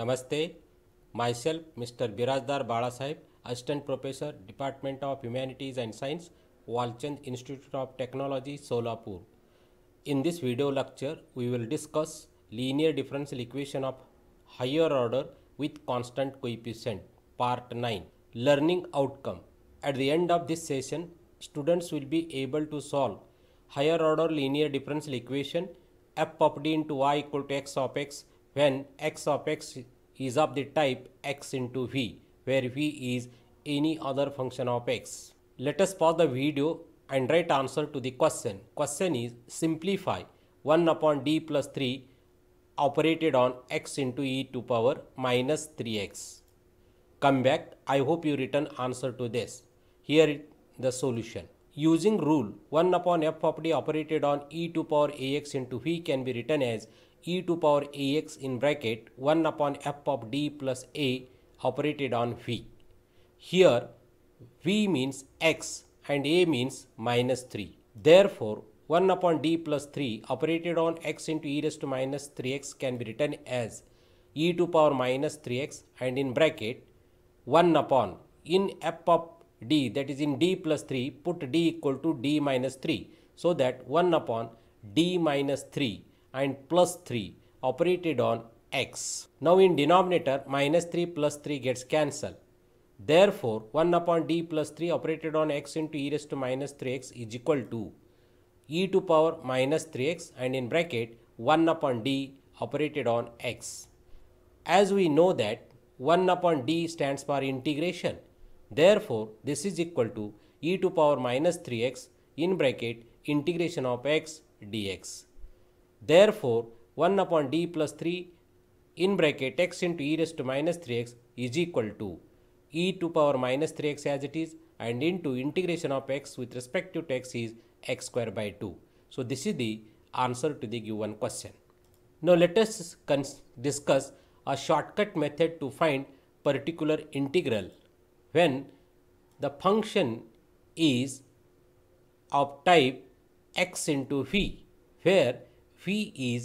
Namaste. Myself, Mr. Birajdar Balasaheb, Assistant Professor, Department of Humanities and Science, Walchand Institute of Technology, Solapur. In this video lecture, we will discuss linear differential equation of higher order with constant coefficient, part 9. Learning outcome. At the end of this session, students will be able to solve higher order linear differential equation f of d into y equal to x of x when x of x is of the type x into v, where v is any other function of x. Let us pause the video and write answer to the question. Question is simplify 1 upon d plus 3 operated on x into e to power minus 3x. Come back. I hope you written answer to this. Here the solution. Using rule 1 upon f of d operated on e to power ax into v can be written as e to power ax in bracket 1 upon f of d plus a operated on v. Here v means x and a means minus 3. Therefore, 1 upon d plus 3 operated on x into e raised to minus 3x can be written as e to power minus 3x and in bracket 1 upon in f of d that is in d plus 3 put d equal to d minus 3 so that 1 upon d minus 3 and plus 3 operated on x. Now in denominator minus 3 plus 3 gets cancelled. Therefore 1 upon d plus 3 operated on x into e raised to minus 3x is equal to e to power minus 3x and in bracket 1 upon d operated on x. As we know that 1 upon d stands for integration. Therefore this is equal to e to power minus 3x in bracket integration of x dx. Therefore, 1 upon d plus 3 in bracket x into e raised to minus 3x is equal to e to power minus 3x as it is and into integration of x with respect to x is x square by 2. So, this is the answer to the given question. Now, let us discuss a shortcut method to find particular integral when the function is of type x into v where phi is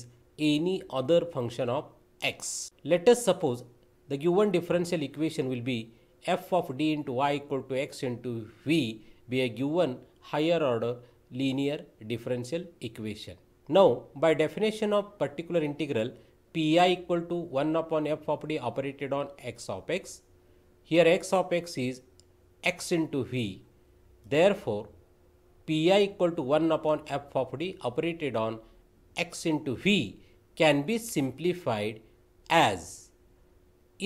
any other function of x. Let us suppose the given differential equation will be f of d into y equal to x into v be a given higher order linear differential equation. Now, by definition of particular integral, pi equal to 1 upon f of d operated on x of x. Here x of x is x into v. Therefore, pi equal to 1 upon f of d operated on x into v can be simplified as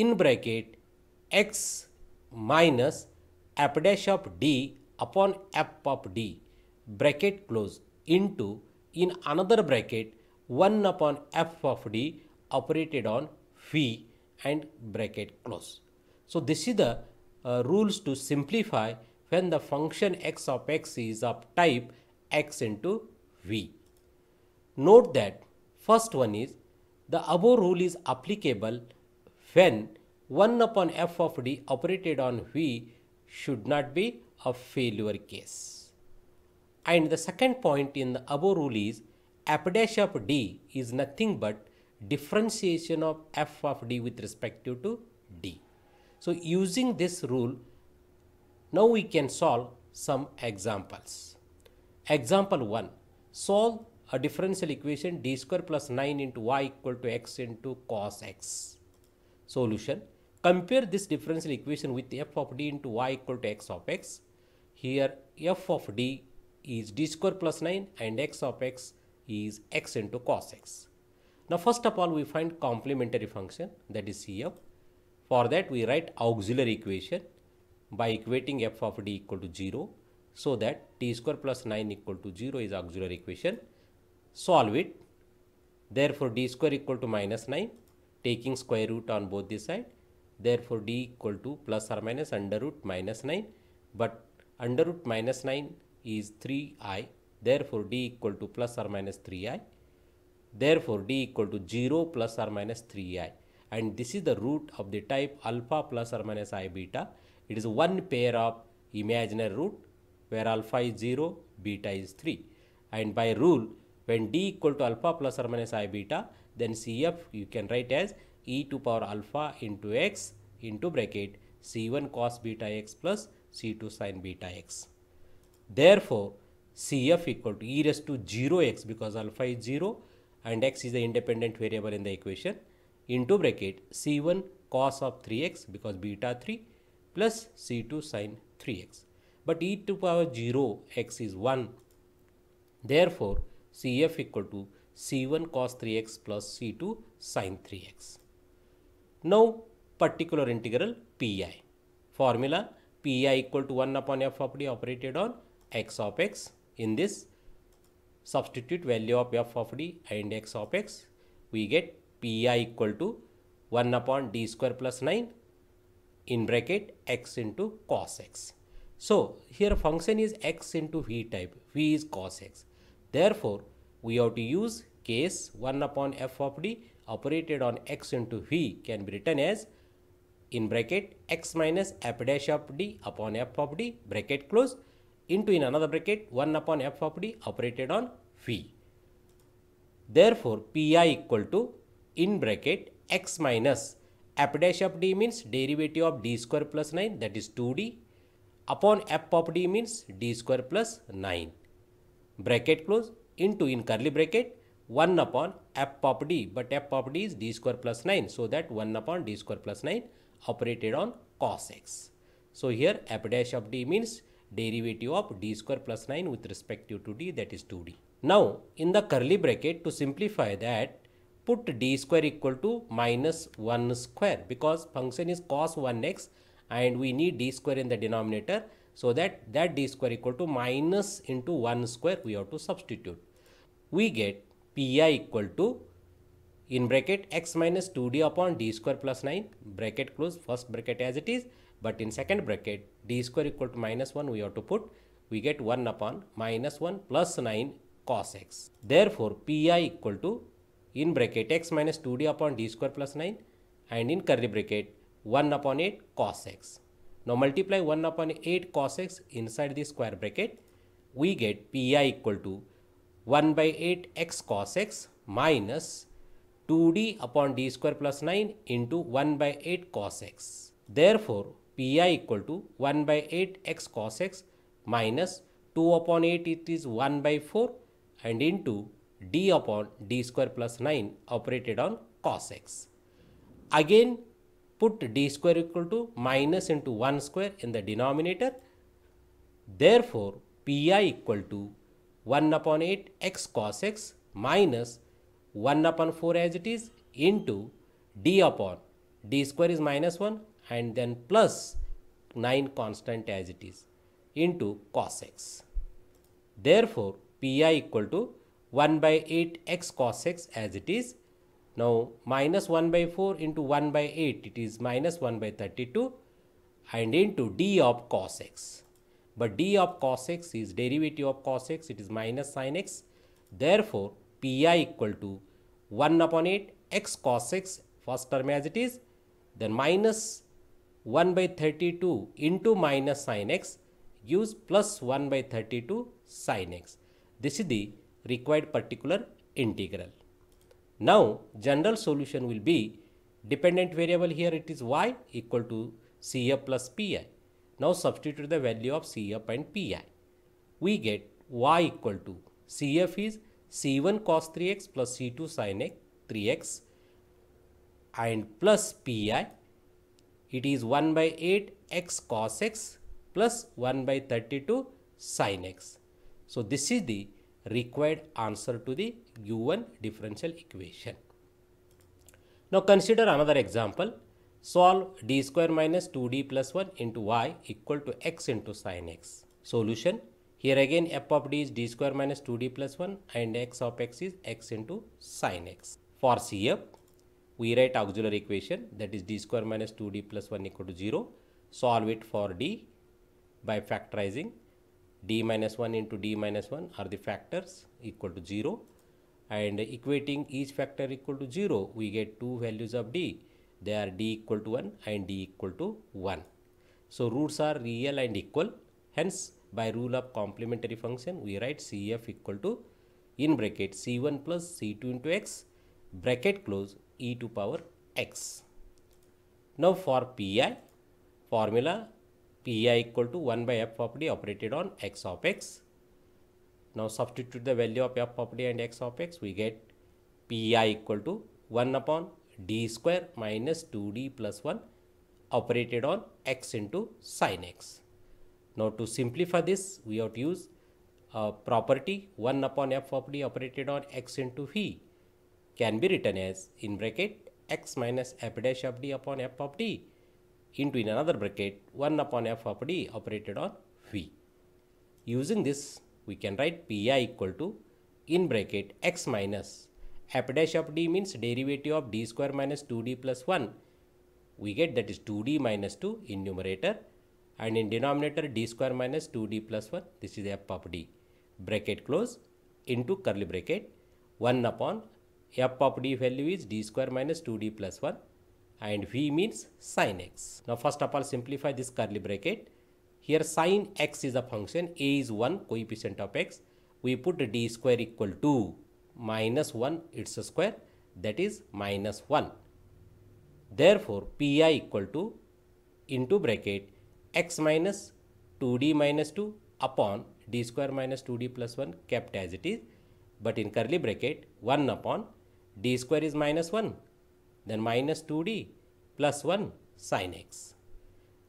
in bracket x minus f dash of d upon f of d bracket close into in another bracket 1 upon f of d operated on v and bracket close. So this is the uh, rules to simplify when the function x of x is of type x into v. Note that first one is the above rule is applicable when 1 upon f of d operated on V should not be a failure case. And the second point in the above rule is f dash of d is nothing but differentiation of f of d with respect to d. So using this rule, now we can solve some examples. Example 1. Solve a differential equation d square plus 9 into y equal to x into cos x. Solution. Compare this differential equation with f of d into y equal to x of x. Here f of d is d square plus 9 and x of x is x into cos x. Now first of all we find complementary function that is cf. For that we write auxiliary equation by equating f of d equal to 0 so that t square plus 9 equal to 0 is auxiliary equation solve it therefore d square equal to minus 9 taking square root on both the side therefore d equal to plus or minus under root minus 9 but under root minus 9 is 3i therefore d equal to plus or minus 3i therefore d equal to 0 plus or minus 3i and this is the root of the type alpha plus or minus i beta it is one pair of imaginary root where alpha is 0 beta is 3 and by rule when d equal to alpha plus or minus i beta, then Cf you can write as e to power alpha into x into bracket c1 cos beta x plus c2 sin beta x. Therefore, Cf equal to e raised to 0x because alpha is 0 and x is the independent variable in the equation into bracket c1 cos of 3x because beta 3 plus c2 sin 3x. But e to power 0 x is 1. Therefore, CF equal to C1 cos 3x plus C2 sin 3x. Now, particular integral Pi. Formula Pi equal to 1 upon f of d operated on x of x. In this, substitute value of f of d and x of x, we get Pi equal to 1 upon d square plus 9 in bracket x into cos x. So, here function is x into v type, v is cos x. Therefore, we have to use case 1 upon f of d operated on x into v can be written as in bracket x minus f dash of d upon f of d bracket close into in another bracket 1 upon f of d operated on v. Therefore, pi equal to in bracket x minus f dash of d means derivative of d square plus 9 that is 2d upon f of d means d square plus 9 bracket close into in curly bracket 1 upon f of d but f of d is d square plus 9 so that 1 upon d square plus 9 operated on cos x. So here f dash of d means derivative of d square plus 9 with respect to d that is 2d. Now in the curly bracket to simplify that put d square equal to minus 1 square because function is cos 1x and we need d square in the denominator so that, that d square equal to minus into 1 square we have to substitute. We get pi equal to in bracket x minus 2d upon d square plus 9 bracket close first bracket as it is but in second bracket d square equal to minus 1 we have to put we get 1 upon minus 1 plus 9 cos x. Therefore, pi equal to in bracket x minus 2d upon d square plus 9 and in curly bracket 1 upon 8 cos x. Now multiply 1 upon 8 cos x inside the square bracket. We get pi equal to 1 by 8 x cos x minus 2d upon d square plus 9 into 1 by 8 cos x. Therefore, pi equal to 1 by 8 x cos x minus 2 upon 8 it is 1 by 4 and into d upon d square plus 9 operated on cos x. Again put d square equal to minus into 1 square in the denominator. Therefore, pi equal to 1 upon 8 x cos x minus 1 upon 4 as it is into d upon d square is minus 1 and then plus 9 constant as it is into cos x. Therefore, pi equal to 1 by 8 x cos x as it is now minus 1 by 4 into 1 by 8 it is minus 1 by 32 and into d of cos x. But d of cos x is derivative of cos x it is minus sin x. Therefore pi equal to 1 upon 8 x cos x first term as it is then minus 1 by 32 into minus sin x Use plus 1 by 32 sin x. This is the required particular integral. Now, general solution will be dependent variable here it is y equal to Cf plus Pi. Now, substitute the value of Cf and Pi. We get y equal to Cf is C1 cos 3x plus C2 sin x 3x and plus Pi it is 1 by 8 x cos x plus 1 by 32 sin x. So, this is the required answer to the given differential equation. Now consider another example. Solve d square minus 2d plus 1 into y equal to x into sine x. Solution. Here again f of d is d square minus 2d plus 1 and x of x is x into sine x. For CF, we write auxiliary equation that is d square minus 2d plus 1 equal to 0. Solve it for d by factorizing d minus 1 into d minus 1 are the factors equal to 0 and equating each factor equal to 0 we get two values of d they are d equal to 1 and d equal to 1 so roots are real and equal hence by rule of complementary function we write cf equal to in bracket c1 plus c2 into x bracket close e to power x now for pi formula pi equal to 1 by f of d operated on x of x. Now substitute the value of f of d and x of x, we get pi equal to 1 upon d square minus 2d plus 1 operated on x into sine x. Now to simplify this, we have to use a property 1 upon f of d operated on x into phi can be written as in bracket x minus f dash of d upon f of d into in another bracket 1 upon f of d operated on v. Using this we can write pi equal to in bracket x minus f dash of d means derivative of d square minus 2d plus 1 we get that is 2d minus 2 in numerator and in denominator d square minus 2d plus 1 this is f of d bracket close into curly bracket 1 upon f of d value is d square minus 2d plus 1 and V means sine x. Now first of all simplify this curly bracket. Here sine x is a function, a is 1 coefficient of x. We put d square equal to minus 1 its square that is minus 1. Therefore, pi equal to into bracket x minus 2d minus 2 upon d square minus 2d plus 1 kept as it is but in curly bracket 1 upon d square is minus 1 then minus 2d plus 1 sine x.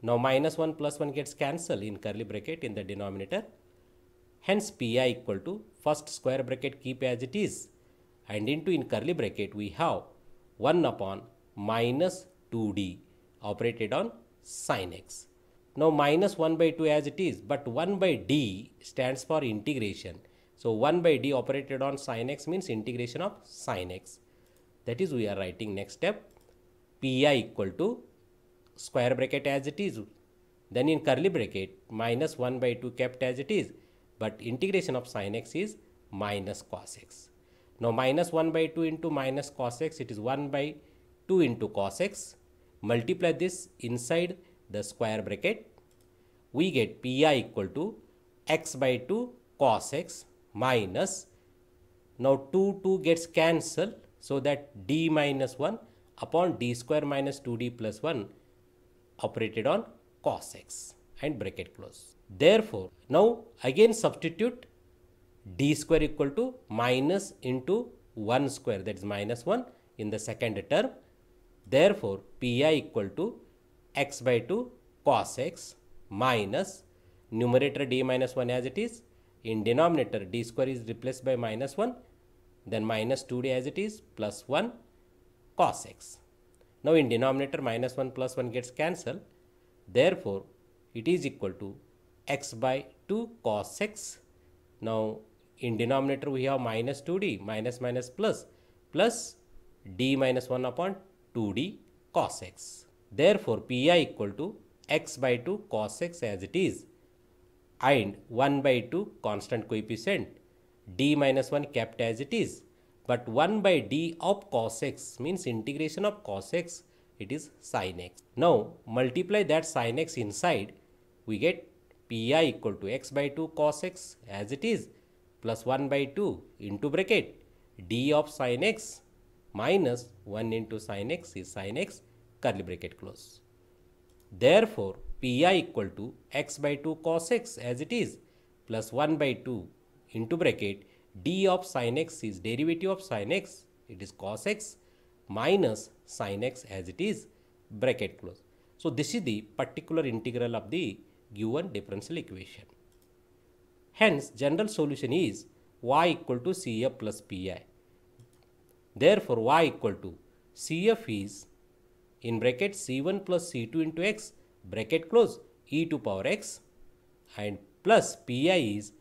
Now minus 1 plus 1 gets cancelled in curly bracket in the denominator. Hence pi equal to first square bracket keep as it is and into in curly bracket we have 1 upon minus 2d operated on sine x. Now minus 1 by 2 as it is but 1 by d stands for integration. So 1 by d operated on sine x means integration of sine x. That is we are writing next step pi equal to square bracket as it is. Then in curly bracket minus 1 by 2 kept as it is. But integration of sin x is minus cos x. Now minus 1 by 2 into minus cos x it is 1 by 2 into cos x. Multiply this inside the square bracket. We get pi equal to x by 2 cos x minus. Now 2 2 gets cancelled so that d minus 1 upon d square minus 2d plus 1 operated on cos x and bracket close. Therefore, now again substitute d square equal to minus into 1 square that is minus 1 in the second term. Therefore, pi equal to x by 2 cos x minus numerator d minus 1 as it is in denominator d square is replaced by minus 1 then minus 2d as it is plus 1 cos x. Now in denominator minus 1 plus 1 gets cancelled. Therefore, it is equal to x by 2 cos x. Now in denominator we have minus 2d minus minus plus plus d minus 1 upon 2d cos x. Therefore, pi equal to x by 2 cos x as it is and 1 by 2 constant coefficient d minus 1 kept as it is. But 1 by d of cos x means integration of cos x, it is sin x. Now multiply that sin x inside, we get pi equal to x by 2 cos x as it is plus 1 by 2 into bracket d of sin x minus 1 into sin x is sin x curly bracket close. Therefore, pi equal to x by 2 cos x as it is plus 1 by 2 into bracket d of sin x is derivative of sin x it is cos x minus sin x as it is bracket close. So, this is the particular integral of the given differential equation. Hence, general solution is y equal to Cf plus Pi. Therefore, y equal to Cf is in bracket C1 plus C2 into x bracket close e to power x and plus Pi is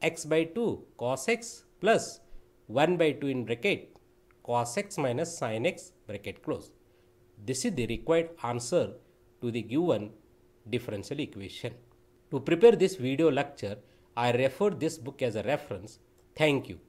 x by 2 cos x plus 1 by 2 in bracket cos x minus sin x bracket close. This is the required answer to the given differential equation. To prepare this video lecture, I refer this book as a reference. Thank you.